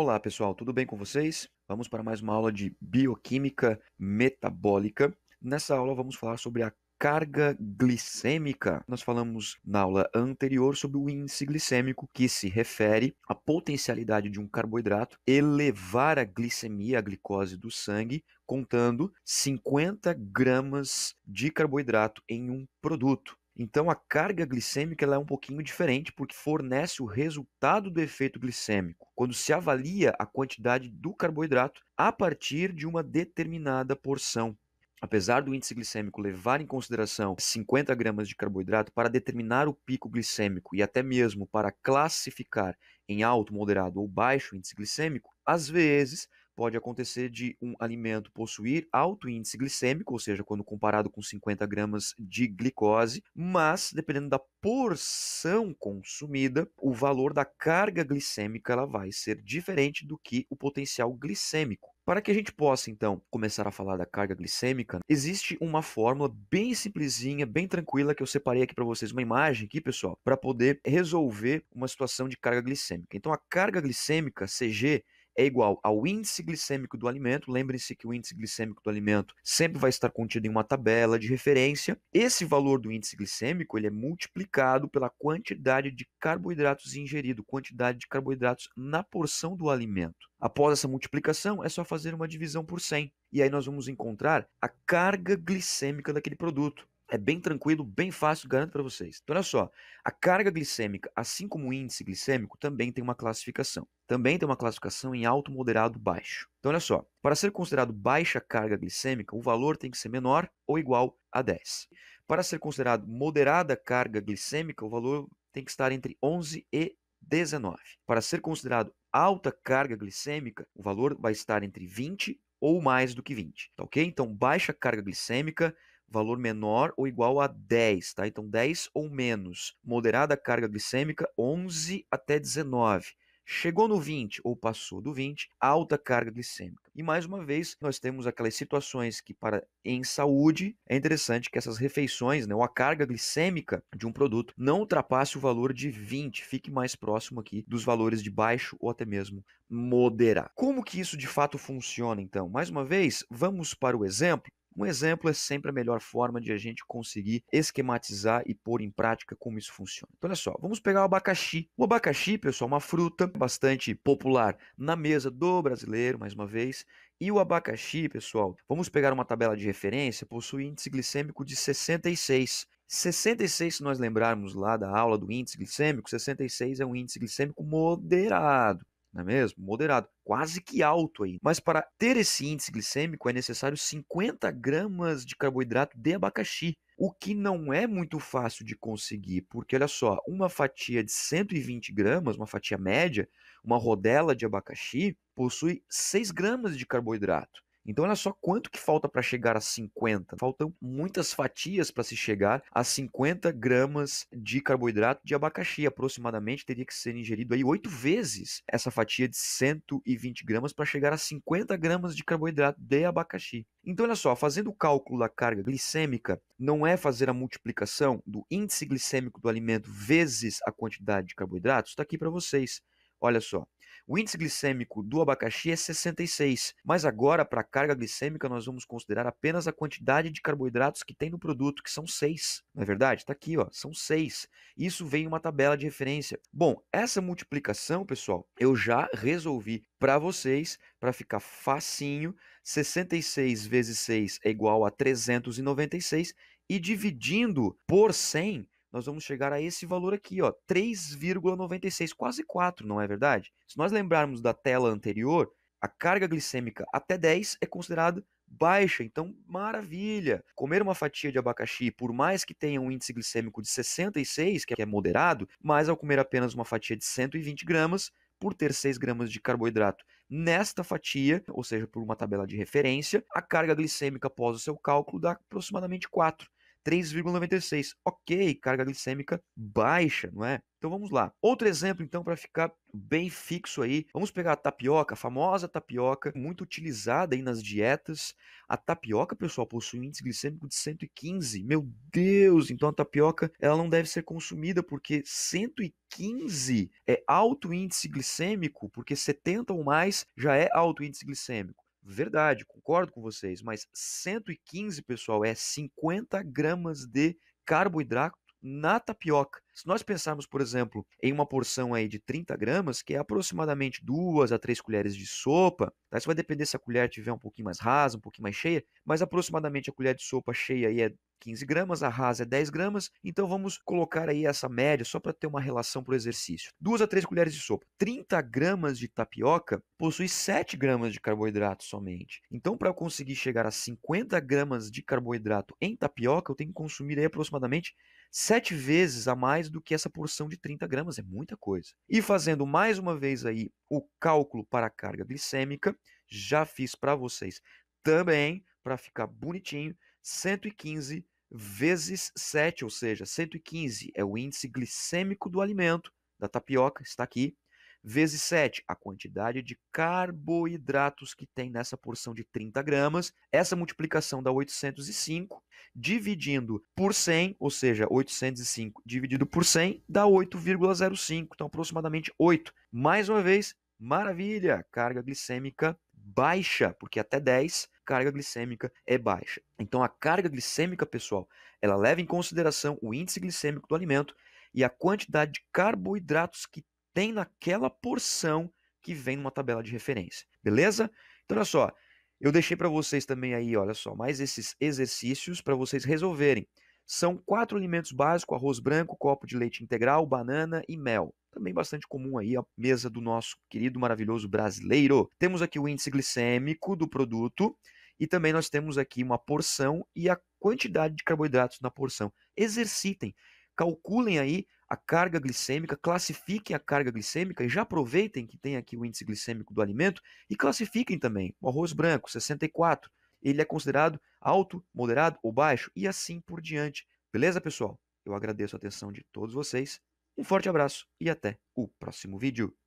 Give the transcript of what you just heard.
Olá pessoal, tudo bem com vocês? Vamos para mais uma aula de bioquímica metabólica. Nessa aula vamos falar sobre a carga glicêmica. Nós falamos na aula anterior sobre o índice glicêmico, que se refere à potencialidade de um carboidrato elevar a glicemia, a glicose do sangue, contando 50 gramas de carboidrato em um produto. Então a carga glicêmica ela é um pouquinho diferente porque fornece o resultado do efeito glicêmico, quando se avalia a quantidade do carboidrato a partir de uma determinada porção. Apesar do índice glicêmico levar em consideração 50 gramas de carboidrato para determinar o pico glicêmico e até mesmo para classificar em alto, moderado ou baixo índice glicêmico, às vezes pode acontecer de um alimento possuir alto índice glicêmico, ou seja, quando comparado com 50 gramas de glicose, mas dependendo da porção consumida, o valor da carga glicêmica ela vai ser diferente do que o potencial glicêmico. Para que a gente possa então começar a falar da carga glicêmica, existe uma fórmula bem simplesinha, bem tranquila que eu separei aqui para vocês uma imagem aqui, pessoal, para poder resolver uma situação de carga glicêmica. Então a carga glicêmica CG é igual ao índice glicêmico do alimento. Lembrem-se que o índice glicêmico do alimento sempre vai estar contido em uma tabela de referência. Esse valor do índice glicêmico ele é multiplicado pela quantidade de carboidratos ingerido, quantidade de carboidratos na porção do alimento. Após essa multiplicação, é só fazer uma divisão por 100. E aí nós vamos encontrar a carga glicêmica daquele produto. É bem tranquilo, bem fácil, garanto para vocês. Então, olha só, a carga glicêmica, assim como o índice glicêmico, também tem uma classificação. Também tem uma classificação em alto, moderado, baixo. Então, olha só, para ser considerado baixa carga glicêmica, o valor tem que ser menor ou igual a 10. Para ser considerado moderada carga glicêmica, o valor tem que estar entre 11 e 19. Para ser considerado alta carga glicêmica, o valor vai estar entre 20 ou mais do que 20, tá ok? Então, baixa carga glicêmica, valor menor ou igual a 10, tá? Então 10 ou menos, moderada carga glicêmica 11 até 19. Chegou no 20 ou passou do 20, alta carga glicêmica. E mais uma vez, nós temos aquelas situações que, para em saúde, é interessante que essas refeições, né, ou a carga glicêmica de um produto, não ultrapasse o valor de 20, fique mais próximo aqui dos valores de baixo ou até mesmo moderar. Como que isso de fato funciona, então? Mais uma vez, vamos para o exemplo um exemplo é sempre a melhor forma de a gente conseguir esquematizar e pôr em prática como isso funciona. Então, olha só, vamos pegar o abacaxi. O abacaxi, pessoal, é uma fruta bastante popular na mesa do brasileiro, mais uma vez. E o abacaxi, pessoal, vamos pegar uma tabela de referência, possui índice glicêmico de 66. 66, se nós lembrarmos lá da aula do índice glicêmico, 66 é um índice glicêmico moderado não é mesmo? Moderado, quase que alto aí. Mas para ter esse índice glicêmico é necessário 50 gramas de carboidrato de abacaxi, o que não é muito fácil de conseguir, porque olha só, uma fatia de 120 gramas, uma fatia média, uma rodela de abacaxi, possui 6 gramas de carboidrato. Então, olha só quanto que falta para chegar a 50. Faltam muitas fatias para se chegar a 50 gramas de carboidrato de abacaxi. Aproximadamente teria que ser ingerido aí oito vezes essa fatia de 120 gramas para chegar a 50 gramas de carboidrato de abacaxi. Então, olha só, fazendo o cálculo da carga glicêmica, não é fazer a multiplicação do índice glicêmico do alimento vezes a quantidade de carboidratos? Está aqui para vocês. Olha só. O índice glicêmico do abacaxi é 66, mas agora para a carga glicêmica nós vamos considerar apenas a quantidade de carboidratos que tem no produto, que são 6. Não é verdade? Está aqui, ó, são 6. Isso vem em uma tabela de referência. Bom, essa multiplicação, pessoal, eu já resolvi para vocês, para ficar facinho, 66 vezes 6 é igual a 396 e dividindo por 100 nós vamos chegar a esse valor aqui, ó, 3,96, quase 4, não é verdade? Se nós lembrarmos da tela anterior, a carga glicêmica até 10 é considerada baixa, então maravilha. Comer uma fatia de abacaxi, por mais que tenha um índice glicêmico de 66, que é moderado, mas ao comer apenas uma fatia de 120 gramas, por ter 6 gramas de carboidrato nesta fatia, ou seja, por uma tabela de referência, a carga glicêmica após o seu cálculo dá aproximadamente 4. 3,96. Ok, carga glicêmica baixa, não é? Então vamos lá. Outro exemplo, então, para ficar bem fixo aí, vamos pegar a tapioca, a famosa tapioca, muito utilizada aí nas dietas. A tapioca, pessoal, possui um índice glicêmico de 115. Meu Deus! Então a tapioca ela não deve ser consumida porque 115 é alto índice glicêmico, porque 70 ou mais já é alto índice glicêmico. Verdade, concordo com vocês, mas 115, pessoal, é 50 gramas de carboidrato na tapioca. Se nós pensarmos, por exemplo, em uma porção aí de 30 gramas, que é aproximadamente duas a três colheres de sopa, tá? isso vai depender se a colher tiver um pouquinho mais rasa, um pouquinho mais cheia, mas aproximadamente a colher de sopa cheia aí é 15 gramas, a rasa é 10 gramas, então vamos colocar aí essa média só para ter uma relação para o exercício. 2 a 3 colheres de sopa. 30 gramas de tapioca possui 7 gramas de carboidrato somente. Então, para eu conseguir chegar a 50 gramas de carboidrato em tapioca, eu tenho que consumir aí aproximadamente sete vezes a mais do que essa porção de 30 gramas, é muita coisa. E fazendo mais uma vez aí o cálculo para a carga glicêmica, já fiz para vocês também, para ficar bonitinho, 115 vezes 7, ou seja, 115 é o índice glicêmico do alimento, da tapioca, está aqui, vezes 7, a quantidade de carboidratos que tem nessa porção de 30 gramas, essa multiplicação dá 805, dividindo por 100, ou seja, 805 dividido por 100 dá 8,05, então aproximadamente 8. Mais uma vez, maravilha, carga glicêmica baixa, porque até 10 carga glicêmica é baixa. Então a carga glicêmica, pessoal, ela leva em consideração o índice glicêmico do alimento e a quantidade de carboidratos que tem naquela porção que vem numa tabela de referência, beleza? Então olha só, eu deixei para vocês também aí, olha só, mais esses exercícios para vocês resolverem. São quatro alimentos básicos: arroz branco, copo de leite integral, banana e mel. Também bastante comum aí a mesa do nosso querido maravilhoso brasileiro. Temos aqui o índice glicêmico do produto e também nós temos aqui uma porção e a quantidade de carboidratos na porção. Exercitem, calculem aí a carga glicêmica, classifiquem a carga glicêmica e já aproveitem que tem aqui o índice glicêmico do alimento e classifiquem também. O arroz branco, 64, ele é considerado alto, moderado ou baixo e assim por diante. Beleza, pessoal? Eu agradeço a atenção de todos vocês. Um forte abraço e até o próximo vídeo.